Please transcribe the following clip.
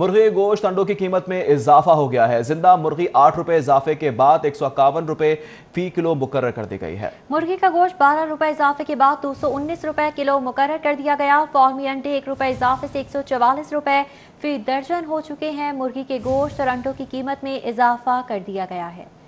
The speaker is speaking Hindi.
मुर्गी गोश्त अंडों की कीमत में इजाफा हो गया है जिंदा मुर्गी आठ रुपए इजाफे के बाद एक सौ इक्यावन रुपए फी किलो मुकर कर दी गई है मुर्गी का गोश्त बारह रुपए इजाफे के बाद दो सौ उन्नीस रुपए किलो मुकर कर दिया गया फॉर्मी अंडे एक रुपए इजाफे से एक सौ चवालीस रुपए फी दर्जन हो चुके हैं मुर्गी के गोश्त और अंडों की कीमत में इजाफा कर दिया गया है